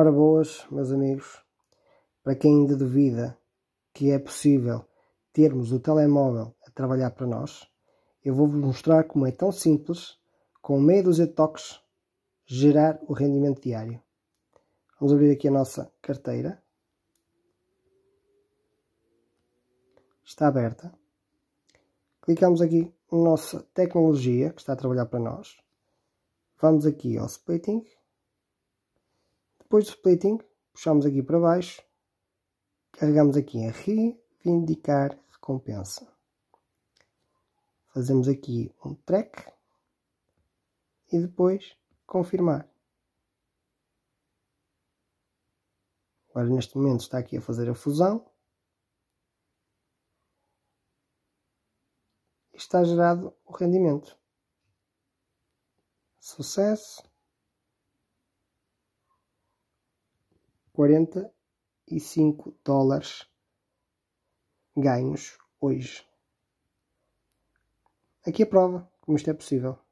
Ora boas, meus amigos, para quem ainda duvida que é possível termos o telemóvel a trabalhar para nós, eu vou-vos mostrar como é tão simples, com meia dúzia de toques, gerar o rendimento diário. Vamos abrir aqui a nossa carteira. Está aberta. Clicamos aqui na nossa tecnologia que está a trabalhar para nós. Vamos aqui ao splitting depois do splitting, puxamos aqui para baixo, carregamos aqui em reivindicar recompensa. Fazemos aqui um track e depois confirmar. Agora neste momento está aqui a fazer a fusão. E está gerado o rendimento. Sucesso. quarenta e cinco dólares ganhos hoje. Aqui a prova como isto é possível.